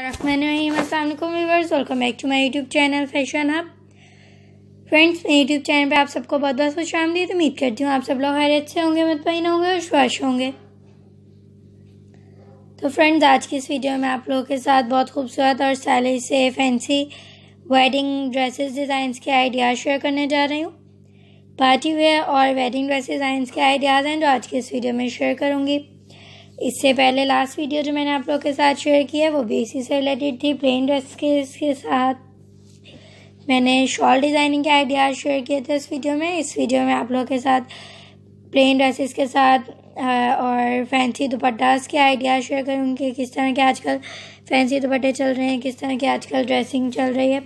viewers welcome back to my YouTube channel fashion hub friends मेरे YouTube channel पे आप सबको बहुत बहुत खुश तो उम्मीद करती हूँ आप सब लोग हर अच्छे होंगे मतमिन होंगे और श्वास होंगे तो फ्रेंड्स आज की इस वीडियो में आप लोगों के साथ बहुत खूबसूरत और स्टाइलिश से फैंसी वेडिंग ड्रेसेस डिज़ाइंस के आइडियाज़ शेयर करने जा रही हूँ पार्टी वेयर और वेडिंग ड्रेस डिज़ाइंस के आइडियाज़ हैं जो आज की इस वीडियो में शेयर करूँगी इससे पहले लास्ट वीडियो जो मैंने आप लोग के साथ शेयर किया वो भी इसी से रिलेटेड थी प्लेन ड्रेस के इसके साथ मैंने शॉल डिज़ाइनिंग के आइडियाज़ शेयर किए थे इस वीडियो में इस वीडियो में आप लोगों के साथ प्लेन ड्रेसेस के साथ और फैंसी दुपट्टास के आइडियाज़ शेयर करूँगी किस तरह के आजकल फैंसी दुपट्टे चल रहे हैं किस तरह की आजकल ड्रेसिंग चल रही है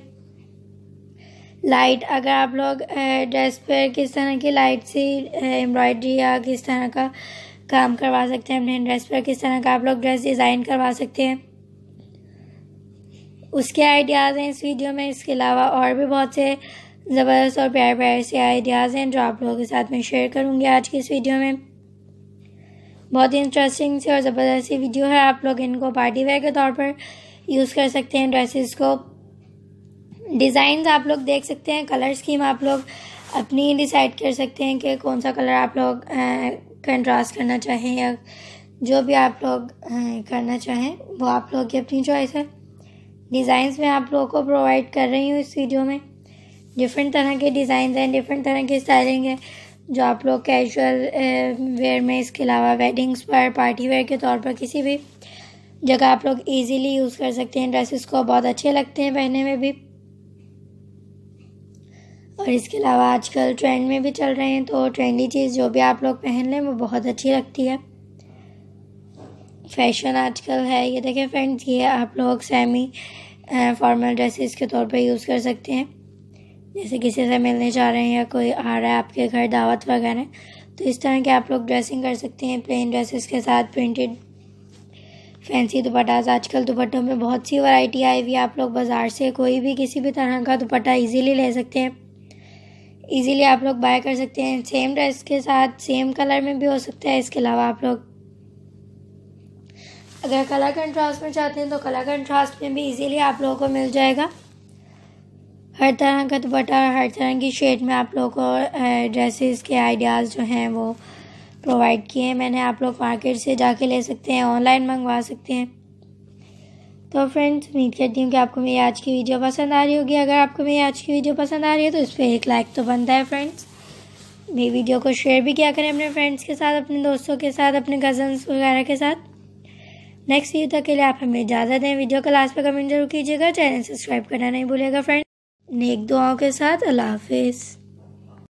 लाइट अगर आप लोग ड्रेस पर किस तरह की लाइट सी एम्ब्रॉयडरी या किस तरह का काम करवा सकते हैं अपने ड्रेस पर किस तरह का आप लोग ड्रेस डिज़ाइन करवा सकते हैं उसके आइडियाज़ हैं इस वीडियो में इसके अलावा और भी बहुत से ज़बरदस्त और प्यार प्यार से आइडियाज़ हैं जो आप लोगों के साथ में शेयर करूँगी आज की इस वीडियो में बहुत ही इंटरेस्टिंग सी और ज़बरदस्त सी वीडियो है आप लोग इनको पार्टी वेयर के तौर पर यूज़ कर सकते हैं ड्रेसेस को डिजाइन आप लोग देख सकते हैं कलर स्कीम आप लोग अपनी डिसाइड कर सकते हैं कि कौन सा कलर आप लोग कंट्रास्ट करना चाहें या जो भी आप लोग करना चाहें वो आप लोग की अपनी चॉइस है डिज़ाइंस में आप लोगों को प्रोवाइड कर रही हूँ इस वीडियो में डिफरेंट तरह के डिज़ाइन हैं डिफरेंट तरह के स्टाइलिंग है जो आप लोग कैजुअल वेयर में इसके अलावा वेडिंग्स पर पार्टी वेयर के तौर पर किसी भी जगह आप लोग इजीली यूज़ कर सकते हैं ड्रेसेस को बहुत अच्छे लगते हैं पहनने में भी और इसके अलावा आजकल ट्रेंड में भी चल रहे हैं तो ट्रेंडी चीज़ जो भी आप लोग पहन लें वो बहुत अच्छी लगती है फैशन आजकल है ये देखें फ्रेंड्स ये आप लोग सेमी फॉर्मल ड्रेसेस के तौर पे यूज़ कर सकते हैं जैसे किसी से मिलने जा रहे हैं या कोई आ रहा है आपके घर दावत वगैरह तो इस तरह के आप लोग ड्रेसिंग कर सकते हैं प्लेन ड्रेसेस के साथ प्रिंटेड फैंसी दुपट्टाज आजकल दुपट्टों में बहुत सी वैरायटी आई हुई है आप लोग बाज़ार से कोई भी किसी भी तरह का दुपट्टा इजीली ले सकते हैं इजीली आप लोग बाय कर सकते हैं सेम ड्रेस के साथ सेम कलर में भी हो सकता है इसके अलावा आप लोग अगर कलर कंट्रास्ट में चाहते हैं तो कलर कंट्रास्ट में भी इजीली आप लोगों को मिल जाएगा हर तरह का दुपट्टा हर तरह की शेड में आप लोगों को ड्रेसेस के आइडियाज़ जो हैं वो प्रोवाइड किए हैं मैंने आप लोग मार्केट से जाके ले सकते हैं ऑनलाइन मंगवा सकते हैं तो फ्रेंड्स उम्मीद करती हूँ कि आपको मेरी आज की वीडियो पसंद आ रही होगी अगर आपको मेरी आज की वीडियो पसंद आ रही है तो इस पर एक लाइक तो बनता है फ्रेंड्स मेरी वीडियो को शेयर भी किया करें अपने फ्रेंड्स के साथ अपने दोस्तों के साथ अपने कजन्स वगैरह के साथ नेक्स्ट वीडियो तक के लिए आप हमें इजाज़त दें वीडियो का लास्ट पर कमेंट जरूर कीजिएगा चैनल सब्सक्राइब करना नहीं भूलेगा फ्रेंड नेक दुआओं के साथ अल्लाह हाफिज़